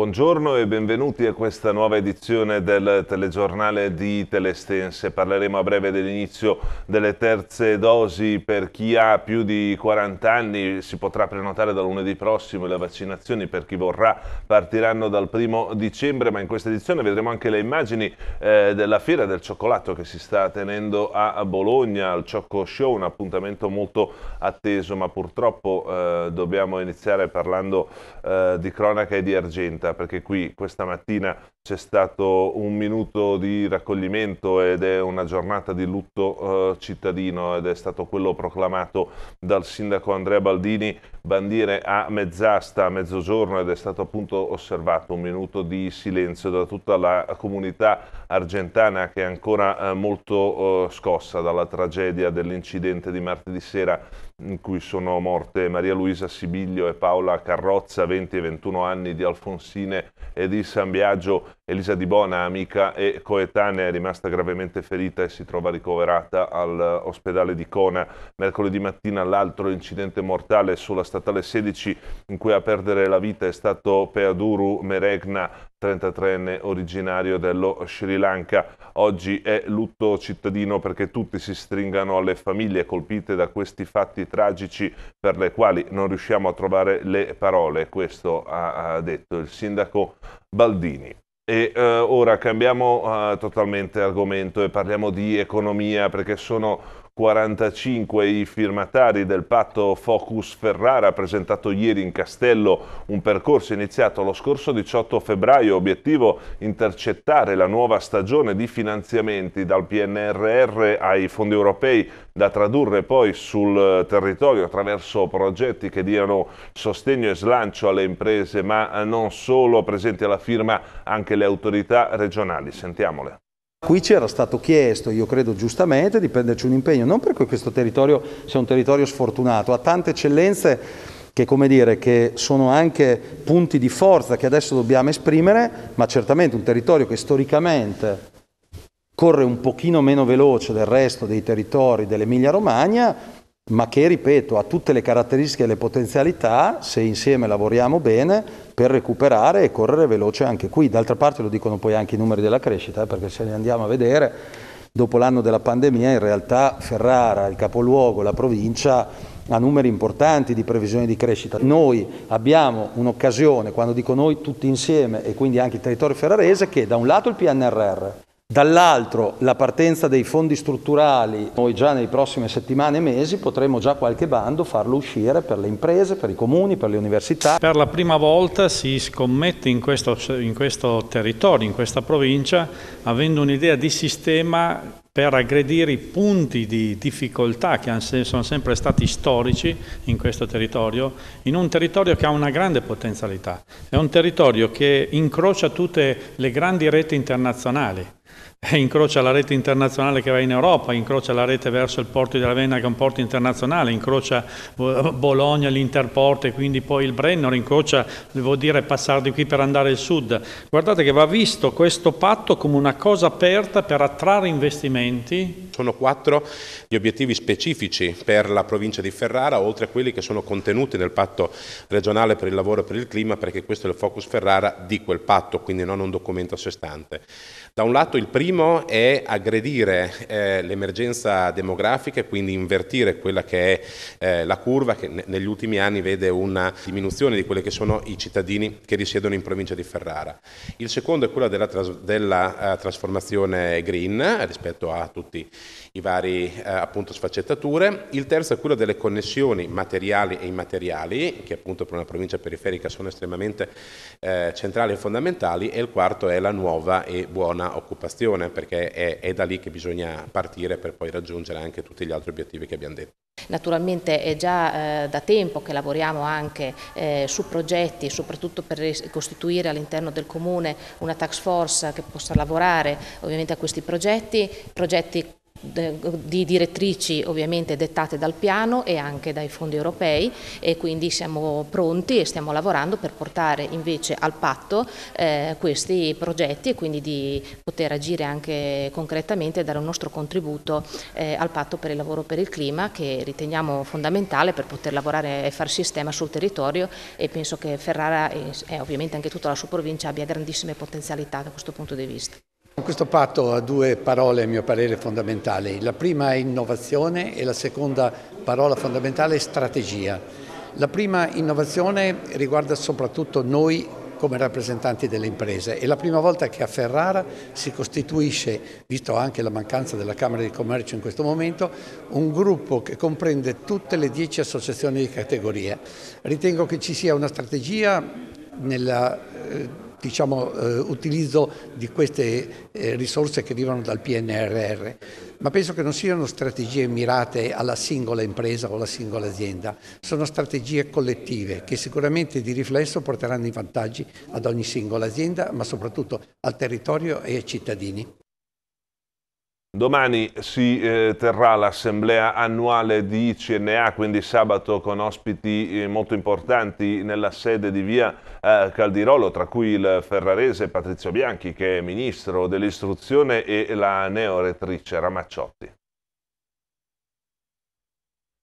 buongiorno e benvenuti a questa nuova edizione del telegiornale di Telestense. Parleremo a breve dell'inizio delle terze dosi per chi ha più di 40 anni, si potrà prenotare da lunedì prossimo le vaccinazioni per chi vorrà partiranno dal primo dicembre, ma in questa edizione vedremo anche le immagini eh, della fiera del cioccolato che si sta tenendo a Bologna, al Ciocco Show, un appuntamento molto atteso, ma purtroppo eh, dobbiamo iniziare parlando eh, di cronaca e di argenta diretta perché qui questa mattina c'è stato un minuto di raccoglimento ed è una giornata di lutto eh, cittadino ed è stato quello proclamato dal sindaco Andrea Baldini bandiere a mezz'asta, a mezzogiorno ed è stato appunto osservato un minuto di silenzio da tutta la comunità argentana che è ancora eh, molto eh, scossa dalla tragedia dell'incidente di martedì sera in cui sono morte Maria Luisa Sibiglio e Paola Carrozza, 20 e 21 anni, di Alfonsine e di San Biagio. Elisa Di Bona, amica e coetanea, è rimasta gravemente ferita e si trova ricoverata all'ospedale eh, di Cona. Mercoledì mattina l'altro incidente mortale sulla statale 16 in cui a perdere la vita è stato Peaduru Meregna, 33enne originario dello Sri Lanka. Oggi è lutto cittadino perché tutti si stringano alle famiglie colpite da questi fatti tragici per le quali non riusciamo a trovare le parole, questo ha detto il sindaco Baldini. E eh, ora cambiamo eh, totalmente argomento e parliamo di economia perché sono 45 i firmatari del patto Focus Ferrara presentato ieri in Castello un percorso iniziato lo scorso 18 febbraio, obiettivo intercettare la nuova stagione di finanziamenti dal PNRR ai fondi europei da tradurre poi sul territorio attraverso progetti che diano sostegno e slancio alle imprese ma non solo, presenti alla firma anche le autorità regionali. Sentiamole. Qui ci era stato chiesto, io credo giustamente, di prenderci un impegno, non perché questo territorio sia un territorio sfortunato, ha tante eccellenze che, dire, che, sono anche punti di forza che adesso dobbiamo esprimere, ma certamente un territorio che storicamente corre un pochino meno veloce del resto dei territori dell'Emilia Romagna ma che, ripeto, ha tutte le caratteristiche e le potenzialità, se insieme lavoriamo bene, per recuperare e correre veloce anche qui. D'altra parte lo dicono poi anche i numeri della crescita, eh, perché se ne andiamo a vedere, dopo l'anno della pandemia in realtà Ferrara, il capoluogo, la provincia, ha numeri importanti di previsione di crescita. Noi abbiamo un'occasione, quando dico noi tutti insieme e quindi anche il territorio ferrarese, che da un lato il PNRR, Dall'altro la partenza dei fondi strutturali, noi già nelle prossime settimane e mesi potremo già qualche bando farlo uscire per le imprese, per i comuni, per le università. Per la prima volta si scommette in questo, in questo territorio, in questa provincia, avendo un'idea di sistema per aggredire i punti di difficoltà che sono sempre stati storici in questo territorio, in un territorio che ha una grande potenzialità. È un territorio che incrocia tutte le grandi reti internazionali. Eh, incrocia la rete internazionale che va in Europa, incrocia la rete verso il porto di Ravenna che è un porto internazionale, incrocia eh, Bologna, l'Interporto e quindi poi il Brennero, incrocia, devo dire, passare di qui per andare al sud. Guardate che va visto questo patto come una cosa aperta per attrarre investimenti. Sono quattro gli obiettivi specifici per la provincia di Ferrara, oltre a quelli che sono contenuti nel patto regionale per il lavoro e per il clima, perché questo è il focus Ferrara di quel patto, quindi non un documento a sé stante. Da un lato il primo primo è aggredire eh, l'emergenza demografica e quindi invertire quella che è eh, la curva che ne, negli ultimi anni vede una diminuzione di quelli che sono i cittadini che risiedono in provincia di Ferrara. Il secondo è quello della, tras della uh, trasformazione green rispetto a tutti i vari uh, appunto sfaccettature. Il terzo è quello delle connessioni materiali e immateriali che appunto per una provincia periferica sono estremamente eh, centrali e fondamentali e il quarto è la nuova e buona occupazione formazione perché è, è, da lì che bisogna partire per poi raggiungere anche tutti gli altri obiettivi che abbiamo detto. Naturalmente è già eh, da tempo che lavoriamo anche eh, su progetti, soprattutto per costituire all'interno del Comune una tax force che possa lavorare ovviamente a questi progetti, progetti di direttrici ovviamente dettate dal piano e anche dai fondi europei e quindi siamo pronti e stiamo lavorando per portare invece al patto eh, questi progetti e quindi di poter agire anche concretamente e dare un nostro contributo eh, al patto per il lavoro per il clima che riteniamo fondamentale per poter lavorare e far sistema sul territorio e penso che Ferrara e, e ovviamente anche tutta la sua provincia abbia grandissime potenzialità da questo punto di vista. Questo patto ha due parole a mio parere fondamentali, la prima è innovazione e la seconda parola fondamentale è strategia. La prima innovazione riguarda soprattutto noi come rappresentanti delle imprese. È la prima volta che a Ferrara si costituisce, visto anche la mancanza della Camera di Commercio in questo momento, un gruppo che comprende tutte le dieci associazioni di categoria. Ritengo che ci sia una strategia nella eh, diciamo, eh, utilizzo di queste eh, risorse che arrivano dal PNRR, ma penso che non siano strategie mirate alla singola impresa o alla singola azienda, sono strategie collettive che sicuramente di riflesso porteranno i vantaggi ad ogni singola azienda, ma soprattutto al territorio e ai cittadini. Domani si eh, terrà l'assemblea annuale di CNA, quindi sabato con ospiti eh, molto importanti nella sede di via eh, Caldirolo, tra cui il ferrarese Patrizio Bianchi che è ministro dell'istruzione e la neorettrice Ramacciotti.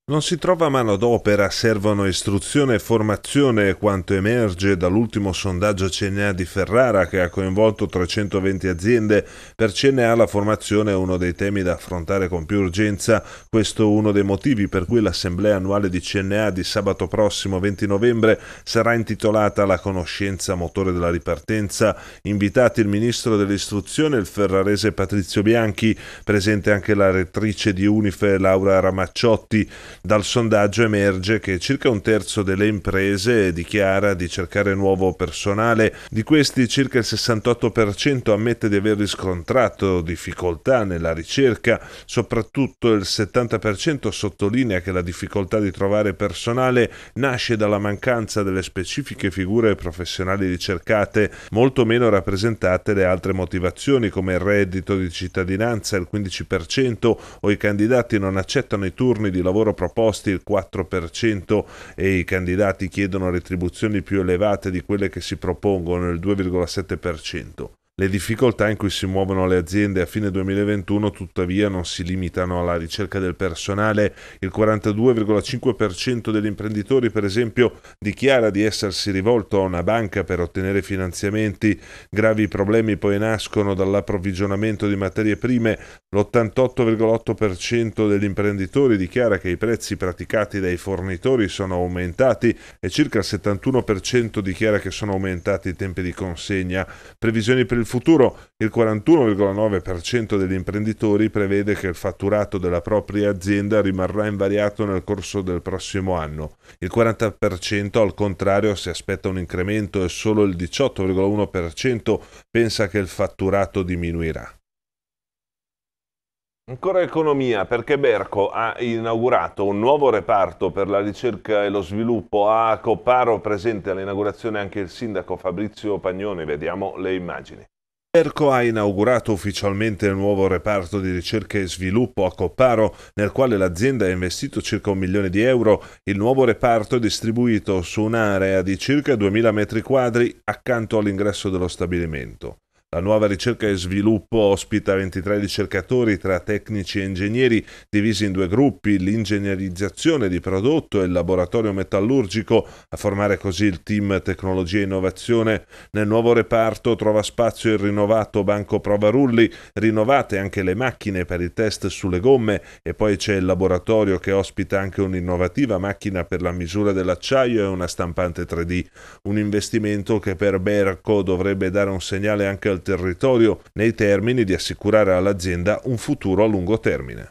Non si trova mano d'opera, servono istruzione e formazione, quanto emerge dall'ultimo sondaggio CNA di Ferrara che ha coinvolto 320 aziende. Per CNA la formazione è uno dei temi da affrontare con più urgenza, questo è uno dei motivi per cui l'assemblea annuale di CNA di sabato prossimo 20 novembre sarà intitolata La conoscenza motore della ripartenza. Invitati il ministro dell'istruzione, il ferrarese Patrizio Bianchi, presente anche la rettrice di Unife Laura Ramacciotti. Dal sondaggio emerge che circa un terzo delle imprese dichiara di cercare nuovo personale, di questi circa il 68% ammette di aver riscontrato difficoltà nella ricerca, soprattutto il 70% sottolinea che la difficoltà di trovare personale nasce dalla mancanza delle specifiche figure professionali ricercate, molto meno rappresentate le altre motivazioni come il reddito di cittadinanza, il 15% o i candidati non accettano i turni di lavoro proposti proposti il 4% e i candidati chiedono retribuzioni più elevate di quelle che si propongono, il 2,7%. Le difficoltà in cui si muovono le aziende a fine 2021 tuttavia non si limitano alla ricerca del personale. Il 42,5% degli imprenditori per esempio dichiara di essersi rivolto a una banca per ottenere finanziamenti. Gravi problemi poi nascono dall'approvvigionamento di materie prime. L'88,8% degli imprenditori dichiara che i prezzi praticati dai fornitori sono aumentati e circa il 71% dichiara che sono aumentati i tempi di consegna. Previsioni per il futuro il 41,9% degli imprenditori prevede che il fatturato della propria azienda rimarrà invariato nel corso del prossimo anno. Il 40% al contrario si aspetta un incremento e solo il 18,1% pensa che il fatturato diminuirà. Ancora economia, perché Berco ha inaugurato un nuovo reparto per la ricerca e lo sviluppo a Copparo, presente all'inaugurazione anche il sindaco Fabrizio Pagnone, vediamo le immagini. ERCO ha inaugurato ufficialmente il nuovo reparto di ricerca e sviluppo a Copparo, nel quale l'azienda ha investito circa un milione di euro. Il nuovo reparto è distribuito su un'area di circa 2.000 m2 accanto all'ingresso dello stabilimento. La nuova ricerca e sviluppo ospita 23 ricercatori tra tecnici e ingegneri divisi in due gruppi, l'ingegnerizzazione di prodotto e il laboratorio metallurgico, a formare così il team tecnologia e innovazione. Nel nuovo reparto trova spazio il rinnovato banco prova rulli, rinnovate anche le macchine per i test sulle gomme e poi c'è il laboratorio che ospita anche un'innovativa macchina per la misura dell'acciaio e una stampante 3D. Un investimento che per Berco dovrebbe dare un segnale anche al al territorio nei termini di assicurare all'azienda un futuro a lungo termine.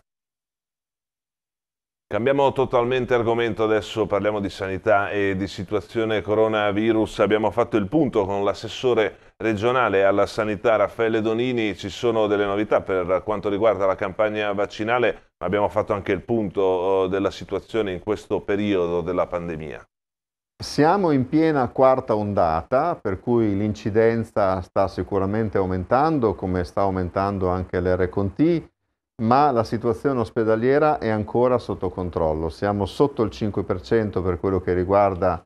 Cambiamo totalmente argomento adesso, parliamo di sanità e di situazione coronavirus. Abbiamo fatto il punto con l'assessore regionale alla sanità Raffaele Donini, ci sono delle novità per quanto riguarda la campagna vaccinale, ma abbiamo fatto anche il punto eh, della situazione in questo periodo della pandemia. Siamo in piena quarta ondata, per cui l'incidenza sta sicuramente aumentando, come sta aumentando anche l'R-Conti, ma la situazione ospedaliera è ancora sotto controllo. Siamo sotto il 5% per quello che riguarda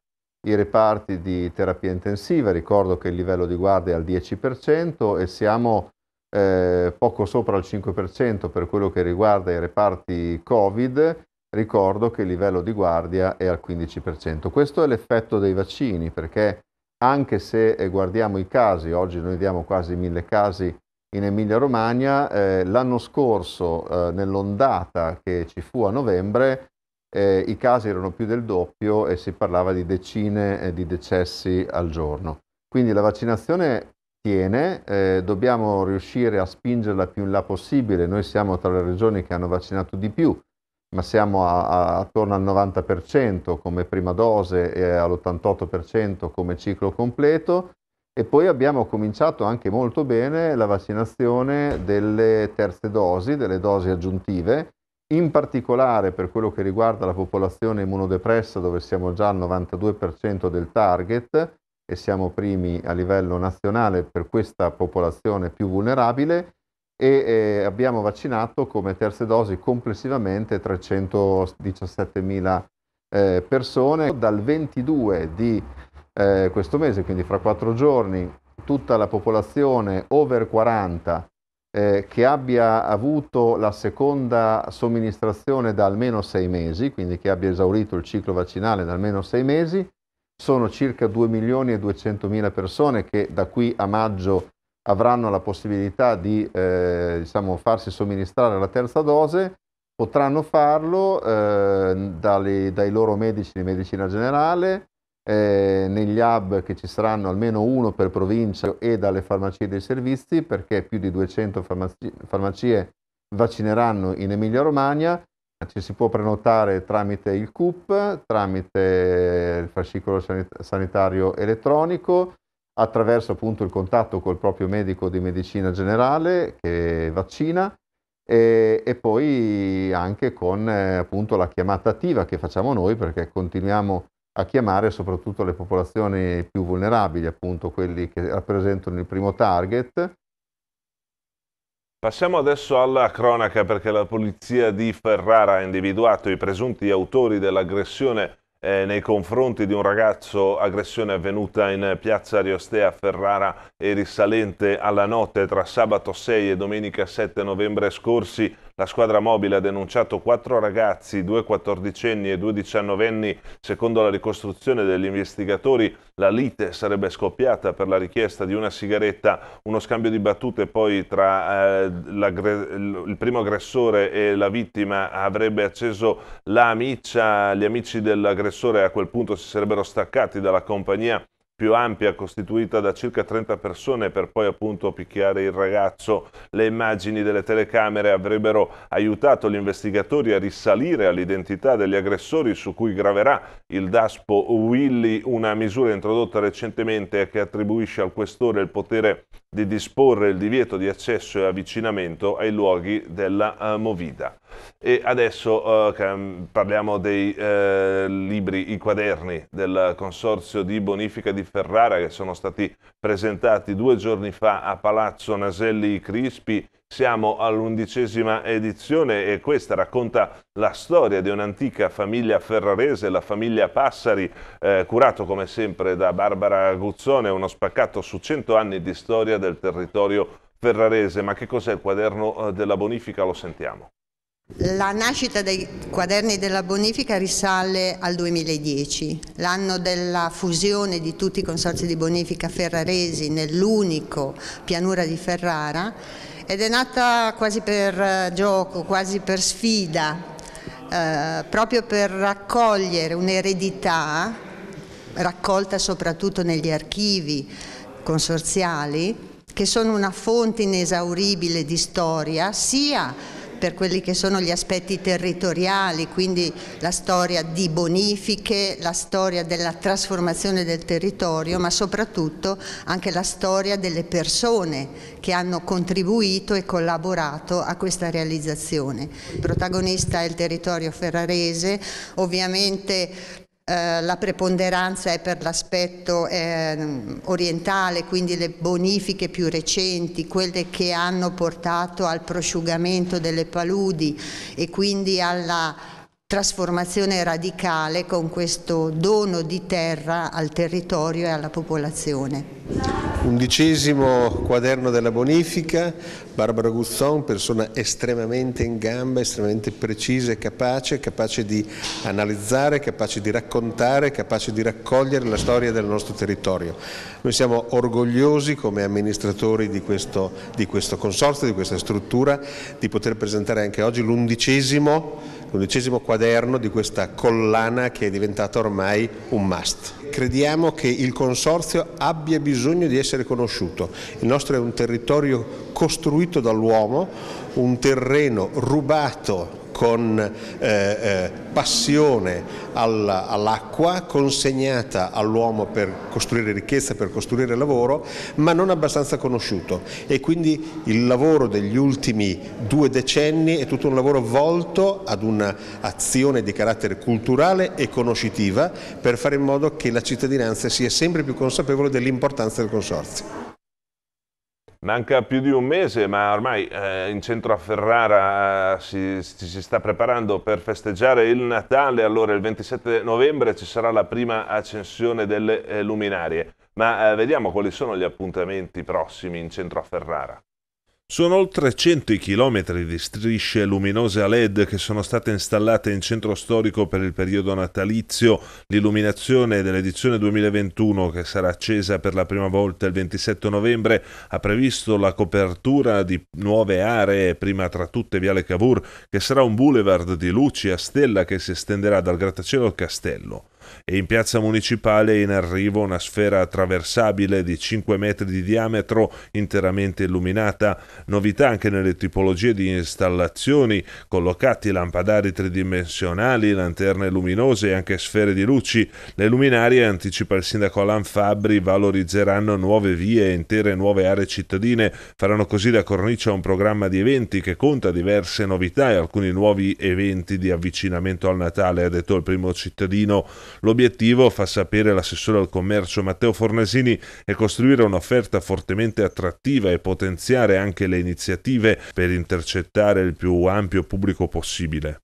i reparti di terapia intensiva, ricordo che il livello di guardia è al 10% e siamo eh, poco sopra il 5% per quello che riguarda i reparti Covid ricordo che il livello di guardia è al 15%. Questo è l'effetto dei vaccini perché anche se eh, guardiamo i casi, oggi noi diamo quasi mille casi in Emilia Romagna, eh, l'anno scorso eh, nell'ondata che ci fu a novembre eh, i casi erano più del doppio e si parlava di decine eh, di decessi al giorno. Quindi la vaccinazione tiene, eh, dobbiamo riuscire a spingerla più in là possibile. Noi siamo tra le regioni che hanno vaccinato di più, ma siamo a, a, attorno al 90% come prima dose e all'88% come ciclo completo e poi abbiamo cominciato anche molto bene la vaccinazione delle terze dosi, delle dosi aggiuntive, in particolare per quello che riguarda la popolazione immunodepressa dove siamo già al 92% del target e siamo primi a livello nazionale per questa popolazione più vulnerabile e abbiamo vaccinato come terze dosi complessivamente 317.000 eh, persone. Dal 22 di eh, questo mese, quindi fra quattro giorni, tutta la popolazione over 40 eh, che abbia avuto la seconda somministrazione da almeno sei mesi, quindi che abbia esaurito il ciclo vaccinale da almeno sei mesi, sono circa 2 milioni e 200 mila persone che da qui a maggio avranno la possibilità di eh, diciamo, farsi somministrare la terza dose, potranno farlo eh, dalle, dai loro medici di medicina generale, eh, negli hub che ci saranno almeno uno per provincia e dalle farmacie dei servizi, perché più di 200 farmaci- farmacie vaccineranno in Emilia-Romagna. Ci si può prenotare tramite il CUP, tramite il fascicolo sanitario elettronico, attraverso appunto il contatto col proprio medico di medicina generale che vaccina e, e poi anche con eh, appunto la chiamata attiva che facciamo noi perché continuiamo a chiamare soprattutto le popolazioni più vulnerabili, appunto quelli che rappresentano il primo target. Passiamo adesso alla cronaca perché la polizia di Ferrara ha individuato i presunti autori dell'aggressione eh, nei confronti di un ragazzo, aggressione avvenuta in piazza Riostea a Ferrara e risalente alla notte tra sabato 6 e domenica 7 novembre scorsi. La squadra mobile ha denunciato quattro ragazzi, due quattordicenni e due diciannovenni. Secondo la ricostruzione degli investigatori, la lite sarebbe scoppiata per la richiesta di una sigaretta, uno scambio di battute poi tra eh, il primo aggressore e la vittima avrebbe acceso la miccia, gli amici dell'aggressore aggressore a quel punto si sarebbero staccati dalla compagnia più ampia costituita da circa 30 persone per poi appunto picchiare il ragazzo. Le immagini delle telecamere avrebbero aiutato gli investigatori a risalire all'identità degli aggressori su cui graverà il DASPO Willy, una misura introdotta recentemente che attribuisce al questore il potere di disporre il divieto di accesso e avvicinamento ai luoghi della uh, Movida. E adesso uh, parliamo dei uh, libri, i quaderni del Consorzio di Bonifica di Ferrara che sono stati presentati due giorni fa a Palazzo Naselli Crispi siamo all'undicesima edizione e questa racconta la storia di un'antica famiglia ferrarese, la famiglia Passari, eh, curato come sempre da Barbara Guzzone, uno spaccato su 100 anni di storia del territorio ferrarese. Ma che cos'è il quaderno eh, della bonifica? Lo sentiamo. La nascita dei quaderni della bonifica risale al 2010, l'anno della fusione di tutti i consorzi di bonifica ferraresi nell'unico pianura di Ferrara ed è nata quasi per eh, gioco, quasi per sfida, eh, proprio per raccogliere un'eredità raccolta soprattutto negli archivi consorziali che sono una fonte inesauribile di storia sia per quelli che sono gli aspetti territoriali, quindi la storia di bonifiche, la storia della trasformazione del territorio, ma soprattutto anche la storia delle persone che hanno contribuito e collaborato a questa realizzazione. Il protagonista è il territorio ferrarese, ovviamente eh, la preponderanza è per l'aspetto eh, orientale, quindi le bonifiche più recenti, quelle che hanno portato al prosciugamento delle paludi e quindi alla trasformazione radicale con questo dono di terra al territorio e alla popolazione. Undicesimo quaderno della bonifica, Barbara Guzzon, persona estremamente in gamba, estremamente precisa e capace, capace di analizzare, capace di raccontare, capace di raccogliere la storia del nostro territorio. Noi siamo orgogliosi come amministratori di questo, di questo consorzio, di questa struttura, di poter presentare anche oggi l'undicesimo l'undicesimo quaderno di questa collana che è diventata ormai un must. Crediamo che il Consorzio abbia bisogno di essere conosciuto. Il nostro è un territorio costruito dall'uomo, un terreno rubato con eh, eh passione all'acqua consegnata all'uomo per costruire ricchezza, per costruire lavoro, ma non abbastanza conosciuto e quindi il lavoro degli ultimi due decenni è tutto un lavoro volto ad un'azione di carattere culturale e conoscitiva per fare in modo che la cittadinanza sia sempre più consapevole dell'importanza del consorzio. Manca più di un mese, ma ormai eh, in centro a Ferrara eh, si, si, sta preparando per festeggiare il Natale. Allora, il 27 novembre ci sarà la prima accensione delle eh, luminarie. Ma eh, vediamo quali sono gli appuntamenti prossimi in centro a Ferrara. Sono oltre 100 i chilometri di strisce luminose a LED che sono state installate in centro storico per il periodo natalizio. L'illuminazione dell'edizione 2021, che sarà accesa per la prima volta il 27 novembre, ha previsto la copertura di nuove aree, prima tra tutte Viale Cavour, che sarà un boulevard di luci a stella che si estenderà dal grattacielo al castello e in piazza municipale è in arrivo una sfera attraversabile di 5 metri di diametro interamente illuminata, novità anche nelle tipologie di installazioni, collocati lampadari tridimensionali, lanterne luminose e anche sfere di luci. Le luminarie, anticipa il sindaco Alan Fabri, valorizzeranno nuove vie e intere nuove aree cittadine, faranno così da cornice a un programma di eventi che conta diverse novità e alcuni nuovi eventi di avvicinamento al Natale, ha detto il primo cittadino. L'obiettivo, fa sapere l'assessore al commercio Matteo Fornasini, è costruire un'offerta fortemente attrattiva e potenziare anche le iniziative per intercettare il più ampio pubblico possibile.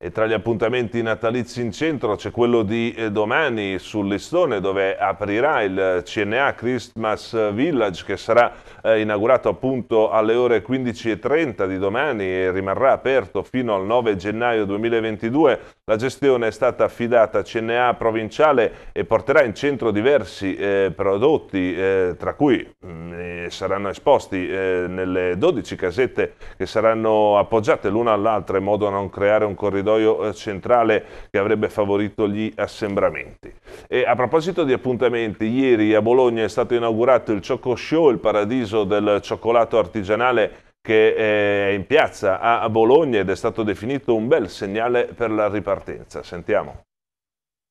E tra gli appuntamenti natalizi in centro c'è quello di eh, domani sul Listone dove aprirà il CNA Christmas Village che sarà eh, inaugurato appunto alle ore 15.30 di domani e rimarrà aperto fino al 9 gennaio 2022 la gestione è stata affidata a CNA provinciale e porterà in centro diversi eh, prodotti, eh, tra cui mh, mm, eh, saranno esposti eh, nelle 12 casette che saranno appoggiate l'una all'altra in modo da non creare un corridoio eh, centrale che avrebbe favorito gli assembramenti. E a proposito di appuntamenti, ieri a Bologna è stato inaugurato il Choco Show, il paradiso del cioccolato artigianale che eh, è in piazza a Bologna ed è stato definito un bel segnale per la ripartenza. Sentiamo.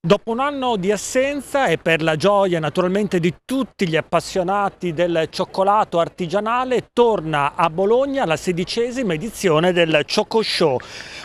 Dopo un anno di assenza e per la gioia naturalmente di tutti gli appassionati del cioccolato artigianale, torna a Bologna la sedicesima edizione del Choco Show,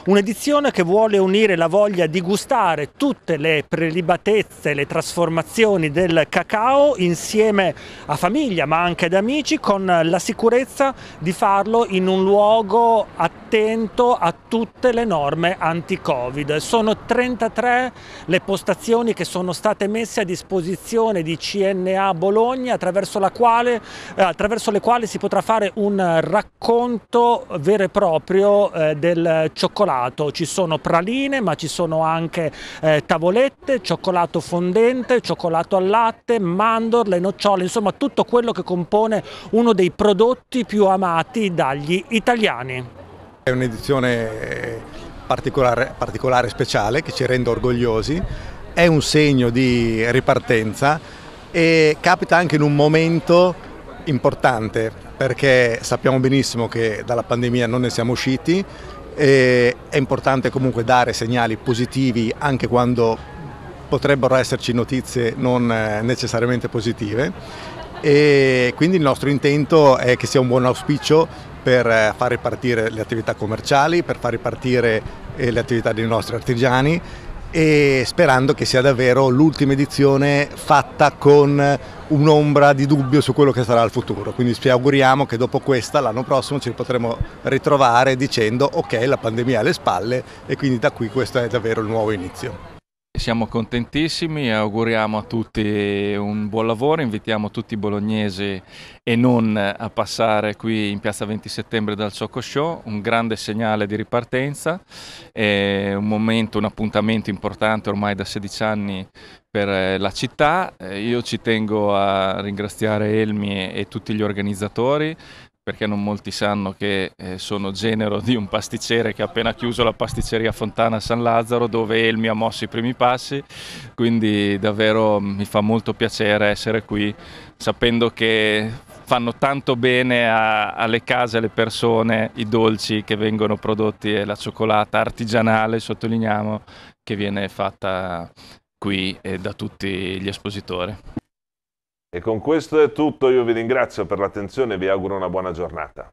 un'edizione che vuole unire la voglia di gustare tutte le prelibatezze, le trasformazioni del cacao insieme a famiglia ma anche ad amici con la sicurezza di farlo in un luogo attento a tutte le norme anti-Covid. Sono 33 le postazioni prestazioni che sono state messe a disposizione di CNA Bologna attraverso, quale, eh, attraverso le quali si potrà fare un racconto vero e proprio eh, del cioccolato. Ci sono praline ma ci sono anche eh, tavolette, cioccolato fondente, cioccolato al latte, mandorle, nocciole, insomma tutto quello che compone uno dei prodotti più amati dagli italiani. È un'edizione particolare, particolare, speciale che ci rende orgogliosi è un segno di ripartenza e capita anche in un momento importante perché sappiamo benissimo che dalla pandemia non ne siamo usciti e è importante comunque dare segnali positivi anche quando potrebbero esserci notizie non eh, necessariamente positive e quindi il nostro intento è che sia un buon auspicio per eh, far ripartire le attività commerciali, per far ripartire eh, le attività dei nostri artigiani e sperando che sia davvero l'ultima edizione fatta con un'ombra di dubbio su quello che sarà il futuro. Quindi ci auguriamo che dopo questa, l'anno prossimo, ci potremo ritrovare dicendo ok, la pandemia è alle spalle e quindi da qui questo è davvero il nuovo inizio. Siamo contentissimi e auguriamo a tutti un buon lavoro, invitiamo tutti i bolognesi e non a passare qui in piazza 20 settembre dal Soco Show, un grande segnale di ripartenza, è un momento, un appuntamento importante ormai da 16 anni per eh, la città, eh, io ci tengo a ringraziare Elmi e tutti gli organizzatori perché non molti sanno che eh, sono genero di un pasticcere che ha appena chiuso la pasticceria Fontana San Lazzaro dove Elmi ha mosso i primi passi, quindi davvero mm, mi fa molto piacere essere qui sapendo che fanno tanto bene a, alle case, alle persone, i dolci che vengono prodotti e la cioccolata artigianale, sottolineiamo, che viene fatta qui e da tutti gli espositori. E con questo è tutto, io vi ringrazio per l'attenzione e vi auguro una buona giornata.